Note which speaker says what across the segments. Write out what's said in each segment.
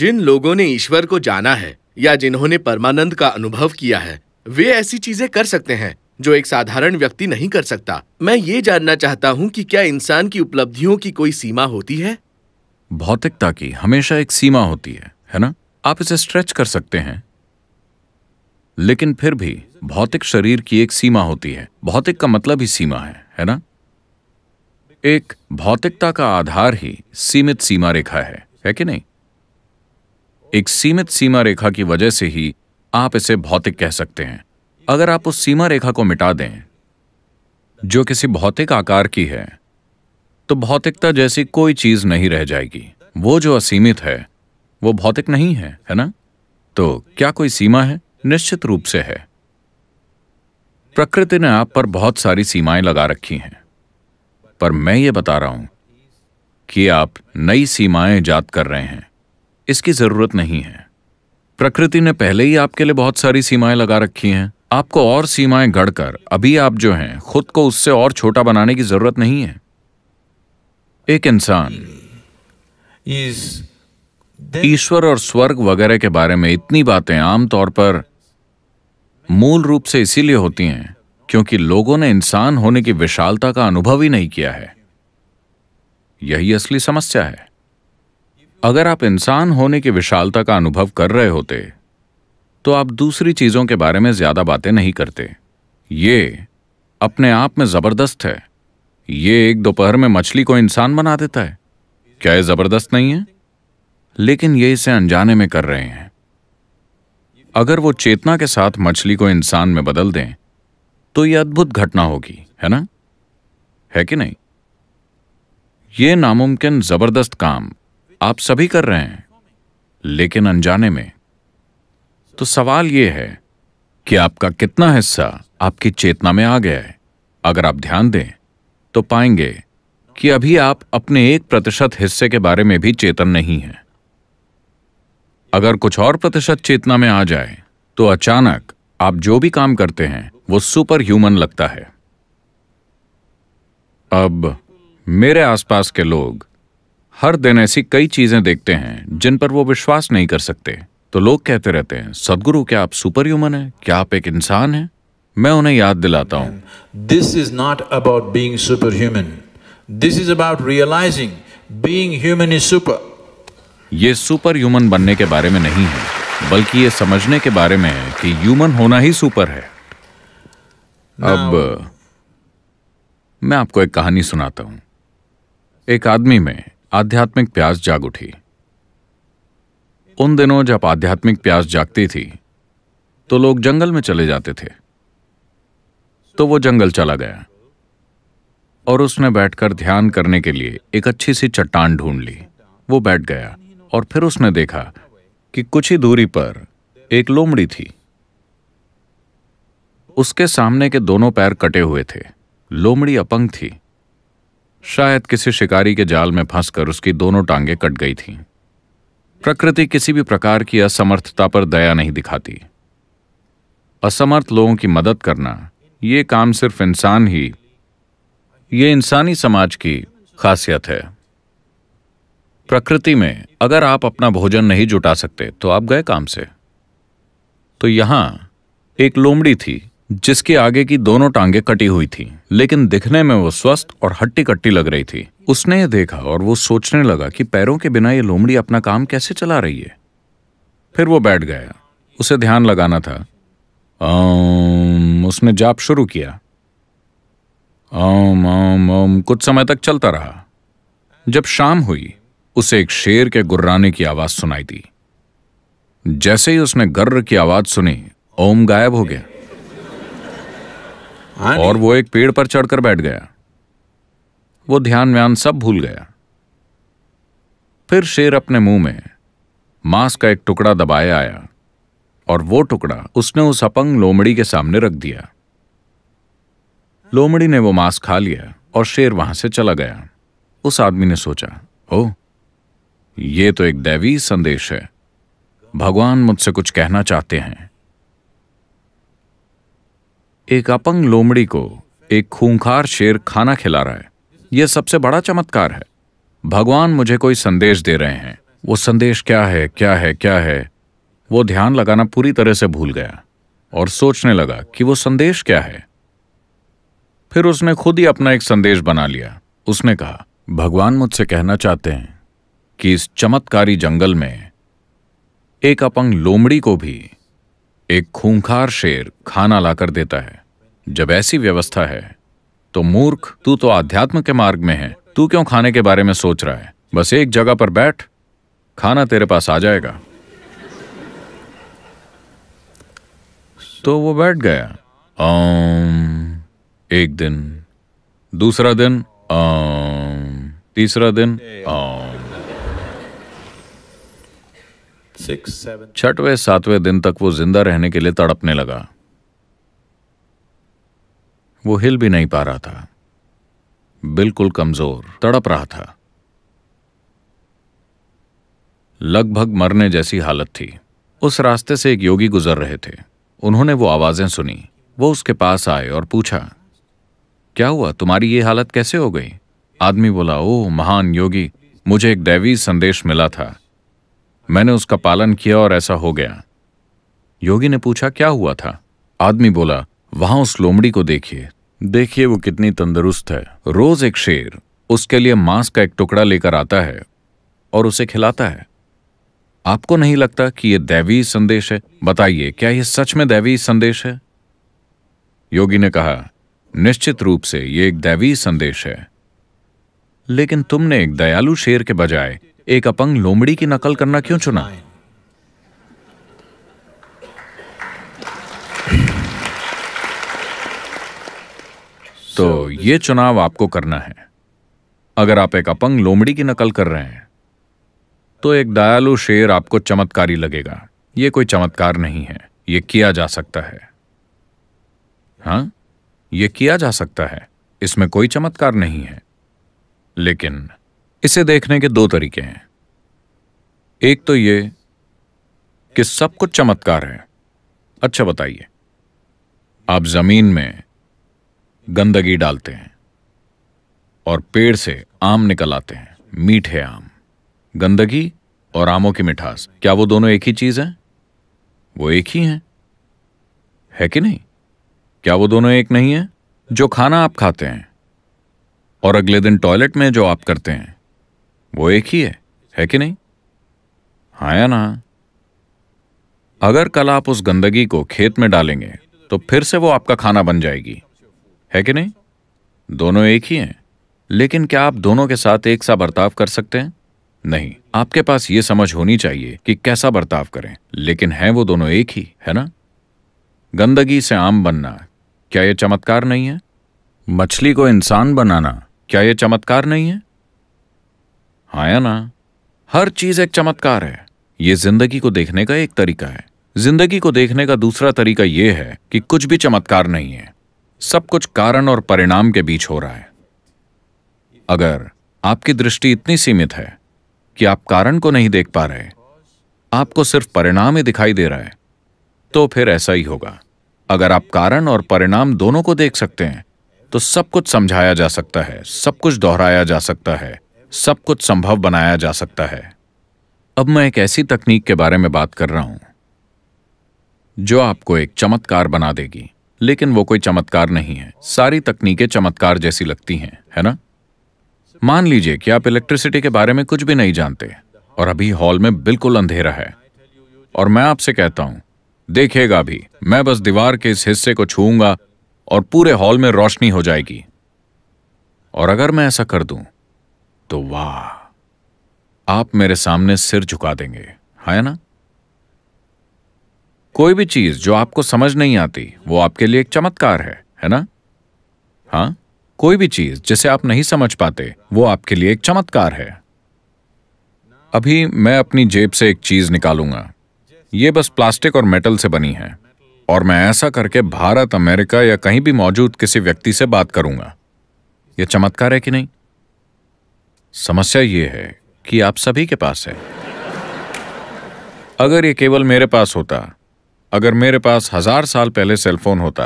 Speaker 1: जिन लोगों ने ईश्वर को जाना है या जिन्होंने परमानंद का अनुभव किया है वे ऐसी चीजें कर सकते हैं जो एक साधारण व्यक्ति नहीं कर सकता मैं ये जानना चाहता हूँ कि क्या इंसान की उपलब्धियों की कोई सीमा होती है भौतिकता की हमेशा एक सीमा होती है है ना आप इसे स्ट्रेच कर सकते हैं लेकिन फिर भी भौतिक शरीर की एक सीमा होती है भौतिक का मतलब ही सीमा है है ना एक भौतिकता का आधार ही सीमित सीमा रेखा है है कि नहीं एक सीमित सीमा रेखा की वजह से ही आप इसे भौतिक कह सकते हैं अगर आप उस सीमा रेखा को मिटा दें जो किसी भौतिक आकार की है तो भौतिकता जैसी कोई चीज नहीं रह जाएगी वो जो असीमित है वो भौतिक नहीं है है ना तो क्या कोई सीमा है निश्चित रूप से है प्रकृति ने आप पर बहुत सारी सीमाएं लगा रखी हैं पर मैं ये बता रहा हूं कि आप नई सीमाएं ईजाद कर रहे हैं इसकी जरूरत नहीं है प्रकृति ने पहले ही आपके लिए बहुत सारी सीमाएं लगा रखी हैं आपको और सीमाएं गढ़कर अभी आप जो हैं खुद को उससे और छोटा बनाने की जरूरत नहीं है एक इंसान ईश्वर और स्वर्ग वगैरह के बारे में इतनी बातें आमतौर पर मूल रूप से इसीलिए होती हैं क्योंकि लोगों ने इंसान होने की विशालता का अनुभव ही नहीं किया है यही असली समस्या है अगर आप इंसान होने की विशालता का अनुभव कर रहे होते तो आप दूसरी चीज़ों के बारे में ज़्यादा बातें नहीं करते ये अपने आप में ज़बरदस्त है ये एक दोपहर में मछली को इंसान बना देता है क्या यह ज़बरदस्त नहीं है लेकिन ये इसे अनजाने में कर रहे हैं अगर वो चेतना के साथ मछली को इंसान में बदल दें तो यह अद्भुत घटना होगी है ना है कि नहीं ये नामुमकिन ज़बरदस्त काम आप सभी कर रहे हैं लेकिन अनजाने में तो सवाल यह है कि आपका कितना हिस्सा आपकी चेतना में आ गया है अगर आप ध्यान दें तो पाएंगे कि अभी आप अपने एक प्रतिशत हिस्से के बारे में भी चेतन नहीं हैं अगर कुछ और प्रतिशत चेतना में आ जाए तो अचानक आप जो भी काम करते हैं वो सुपर ह्यूमन लगता है अब मेरे आसपास के लोग हर दिन ऐसी कई चीजें देखते हैं जिन पर वो विश्वास नहीं कर सकते तो लोग कहते रहते हैं सदगुरु क्या आप सुपर ह्यूमन है क्या आप एक इंसान हैं मैं उन्हें याद दिलाता हूं this is not about being super human this is about realising being human is super ये सुपर ह्यूमन बनने के बारे में नहीं है बल्कि ये समझने के बारे में है कि ह्यूमन होना ही सुपर है अब मैं आपको एक कहानी सुनाता हूं एक आदमी में आध्यात्मिक प्यास जाग उठी उन दिनों जब आध्यात्मिक प्यास जागती थी तो लोग जंगल में चले जाते थे तो वो जंगल चला गया और उसने बैठकर ध्यान करने के लिए एक अच्छी सी चट्टान ढूंढ ली वो बैठ गया और फिर उसने देखा कि कुछ ही दूरी पर एक लोमड़ी थी उसके सामने के दोनों पैर कटे हुए थे लोमड़ी अपंग थी शायद किसी शिकारी के जाल में फंसकर उसकी दोनों टांगें कट गई थीं। प्रकृति किसी भी प्रकार की असमर्थता पर दया नहीं दिखाती असमर्थ लोगों की मदद करना ये काम सिर्फ इंसान ही ये इंसानी समाज की खासियत है प्रकृति में अगर आप अपना भोजन नहीं जुटा सकते तो आप गए काम से तो यहां एक लोमड़ी थी जिसके आगे की दोनों टांगे कटी हुई थी लेकिन दिखने में वो स्वस्थ और हट्टी कट्टी लग रही थी उसने यह देखा और वो सोचने लगा कि पैरों के बिना ये लोमड़ी अपना काम कैसे चला रही है फिर वो बैठ गया उसे ध्यान लगाना था ओम उसने जाप शुरू किया ओम ओम ओम कुछ समय तक चलता रहा जब शाम हुई उसे एक शेर के गुर्राने की आवाज सुनाई दी जैसे ही उसने गर्र की आवाज सुनी ओम गायब हो गया हाँ और वो एक पेड़ पर चढ़कर बैठ गया वो ध्यान व्यान सब भूल गया फिर शेर अपने मुंह में मांस का एक टुकड़ा दबाया आया और वो टुकड़ा उसने उस अपंग लोमड़ी के सामने रख दिया लोमड़ी ने वो मांस खा लिया और शेर वहां से चला गया उस आदमी ने सोचा ओ ये तो एक दैवी संदेश है भगवान मुझसे कुछ कहना चाहते हैं एक अपंग लोमड़ी को एक खूंखार शेर खाना खिला रहा है यह सबसे बड़ा चमत्कार है भगवान मुझे कोई संदेश दे रहे हैं वो संदेश क्या है क्या है क्या है वो ध्यान लगाना पूरी तरह से भूल गया और सोचने लगा कि वो संदेश क्या है फिर उसने खुद ही अपना एक संदेश बना लिया उसने कहा भगवान मुझसे कहना चाहते हैं कि इस चमत्कारी जंगल में एक अपंग लोमड़ी को भी एक खूंखार शेर खाना लाकर देता है जब ऐसी व्यवस्था है तो मूर्ख तू तो आध्यात्म के मार्ग में है तू क्यों खाने के बारे में सोच रहा है बस एक जगह पर बैठ खाना तेरे पास आ जाएगा तो वो बैठ गया ओम एक दिन दूसरा दिन ओम तीसरा दिन छठवें सातवें दिन तक वो जिंदा रहने के लिए तड़पने लगा वो हिल भी नहीं पा रहा था बिल्कुल कमजोर तड़प रहा था लगभग मरने जैसी हालत थी उस रास्ते से एक योगी गुजर रहे थे उन्होंने वो आवाजें सुनी वो उसके पास आए और पूछा क्या हुआ तुम्हारी ये हालत कैसे हो गई आदमी बोला ओ महान योगी मुझे एक दैवी संदेश मिला था मैंने उसका पालन किया और ऐसा हो गया योगी ने पूछा क्या हुआ था आदमी बोला वहां उस लोमड़ी को देखिए देखिए वो कितनी तंदुरुस्त है रोज एक शेर उसके लिए मांस का एक टुकड़ा लेकर आता है और उसे खिलाता है आपको नहीं लगता कि यह दैवी संदेश है बताइए क्या यह सच में दैवी संदेश है योगी ने कहा निश्चित रूप से यह एक दैवी संदेश है लेकिन तुमने एक दयालु शेर के बजाय एक अपंग लोमड़ी की नकल करना क्यों चुना है तो ये चुनाव आपको करना है अगर आप एक अपंग लोमड़ी की नकल कर रहे हैं तो एक दयालु शेर आपको चमत्कारी लगेगा ये कोई चमत्कार नहीं है ये किया जा सकता है हाँ ये किया जा सकता है इसमें कोई चमत्कार नहीं है लेकिन इसे देखने के दो तरीके हैं एक तो ये कि सब कुछ चमत्कार है अच्छा बताइए आप जमीन में गंदगी डालते हैं और पेड़ से आम निकल आते हैं मीठे आम गंदगी और आमों की मिठास क्या वो दोनों एक ही चीज है वो एक ही हैं है कि नहीं क्या वो दोनों एक नहीं है जो खाना आप खाते हैं और अगले दिन टॉयलेट में जो आप करते हैं वो एक ही है है कि नहीं हाँ या ना अगर कल आप उस गंदगी को खेत में डालेंगे तो फिर से वो आपका खाना बन जाएगी है कि नहीं दोनों एक ही हैं लेकिन क्या आप दोनों के साथ एक सा बर्ताव कर सकते हैं नहीं आपके पास ये समझ होनी चाहिए कि कैसा बर्ताव करें लेकिन हैं वो दोनों एक ही है ना गंदगी से आम बनना क्या यह चमत्कार नहीं है मछली को इंसान बनाना क्या यह चमत्कार नहीं है हा या ना हर चीज एक चमत्कार है ये जिंदगी को देखने का एक तरीका है जिंदगी को देखने का दूसरा तरीका यह है कि कुछ भी चमत्कार नहीं है सब कुछ कारण और परिणाम के बीच हो रहा है अगर आपकी दृष्टि इतनी सीमित है कि आप कारण को नहीं देख पा रहे आपको सिर्फ परिणाम ही दिखाई दे रहा है तो फिर ऐसा ही होगा अगर आप कारण और परिणाम दोनों को देख सकते हैं तो सब कुछ समझाया जा सकता है सब कुछ दोहराया जा सकता है सब कुछ संभव बनाया जा सकता है अब मैं एक ऐसी तकनीक के बारे में बात कर रहा हूं जो आपको एक चमत्कार बना देगी लेकिन वो कोई चमत्कार नहीं है सारी तकनीकें चमत्कार जैसी लगती हैं है ना मान लीजिए कि आप इलेक्ट्रिसिटी के बारे में कुछ भी नहीं जानते और अभी हॉल में बिल्कुल अंधेरा है और मैं आपसे कहता हूं देखेगा भी मैं बस दीवार के इस हिस्से को छूंगा और पूरे हॉल में रोशनी हो जाएगी और अगर मैं ऐसा कर दूं तो वाह आप मेरे सामने सिर झुका देंगे है ना कोई भी चीज जो आपको समझ नहीं आती वो आपके लिए एक चमत्कार है है ना हाँ कोई भी चीज जिसे आप नहीं समझ पाते वो आपके लिए एक चमत्कार है अभी मैं अपनी जेब से एक चीज निकालूंगा ये बस प्लास्टिक और मेटल से बनी है और मैं ऐसा करके भारत अमेरिका या कहीं भी मौजूद किसी व्यक्ति से बात करूंगा यह चमत्कार है कि नहीं समस्या यह है कि आप सभी के पास है अगर ये केवल मेरे पास होता अगर मेरे पास हजार साल पहले सेलफोन होता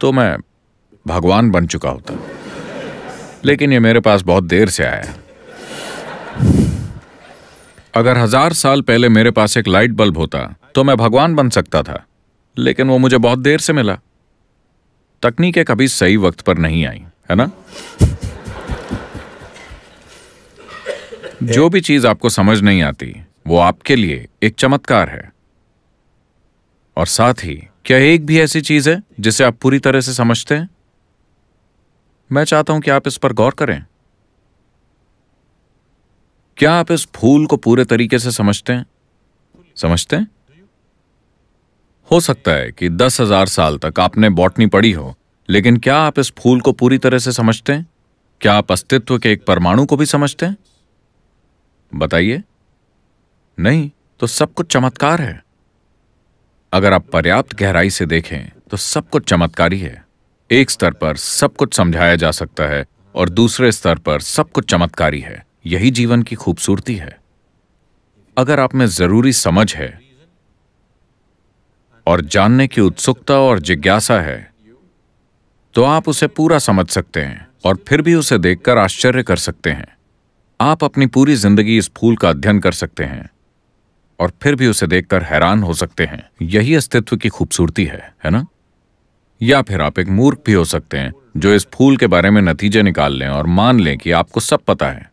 Speaker 1: तो मैं भगवान बन चुका होता लेकिन ये मेरे पास बहुत देर से आया अगर हजार साल पहले मेरे पास एक लाइट बल्ब होता तो मैं भगवान बन सकता था लेकिन वो मुझे बहुत देर से मिला तकनीकें कभी सही वक्त पर नहीं आई है ना जो भी चीज आपको समझ नहीं आती वो आपके लिए एक चमत्कार है और साथ ही क्या एक भी ऐसी चीज है जिसे आप पूरी तरह से समझते हैं मैं चाहता हूं कि आप इस पर गौर करें क्या आप इस फूल को पूरे तरीके से समझते हैं समझते हैं हो सकता है कि दस हजार साल तक आपने बॉटनी पढ़ी हो लेकिन क्या आप इस फूल को पूरी तरह से समझते हैं क्या आप अस्तित्व के एक परमाणु को भी समझते हैं बताइए नहीं तो सब कुछ चमत्कार है अगर आप पर्याप्त गहराई से देखें तो सब कुछ चमत्कारी है एक स्तर पर सब कुछ समझाया जा सकता है और दूसरे स्तर पर सब कुछ चमत्कारी है यही जीवन की खूबसूरती है अगर आप में जरूरी समझ है और जानने की उत्सुकता और जिज्ञासा है तो आप उसे पूरा समझ सकते हैं और फिर भी उसे देखकर आश्चर्य कर सकते हैं आप अपनी पूरी जिंदगी इस फूल का अध्ययन कर सकते हैं और फिर भी उसे देखकर हैरान हो सकते हैं यही अस्तित्व की खूबसूरती है है ना या फिर आप एक मूर्ख भी हो सकते हैं जो इस फूल के बारे में नतीजे निकाल लें और मान लें कि आपको सब पता है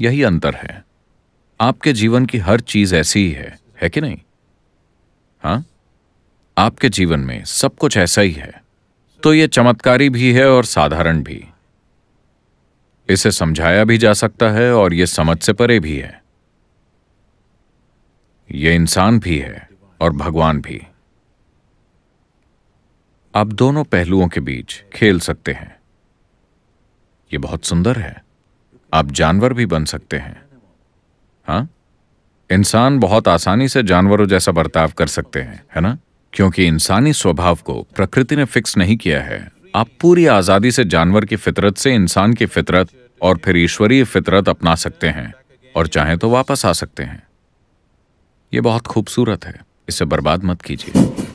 Speaker 1: यही अंतर है आपके जीवन की हर चीज ऐसी ही है है कि नहीं हाँ आपके जीवन में सब कुछ ऐसा ही है तो यह चमत्कारी भी है और साधारण भी इसे समझाया भी जा सकता है और यह समझ से परे भी है ये इंसान भी है और भगवान भी आप दोनों पहलुओं के बीच खेल सकते हैं यह बहुत सुंदर है आप जानवर भी बन सकते हैं हाँ इंसान बहुत आसानी से जानवरों जैसा बर्ताव कर सकते हैं है ना क्योंकि इंसानी स्वभाव को प्रकृति ने फिक्स नहीं किया है आप पूरी आजादी से जानवर की फितरत से इंसान की फितरत और फिर ईश्वरीय फितरत अपना सकते हैं और चाहे तो वापस आ सकते हैं ये बहुत खूबसूरत है इसे बर्बाद मत कीजिए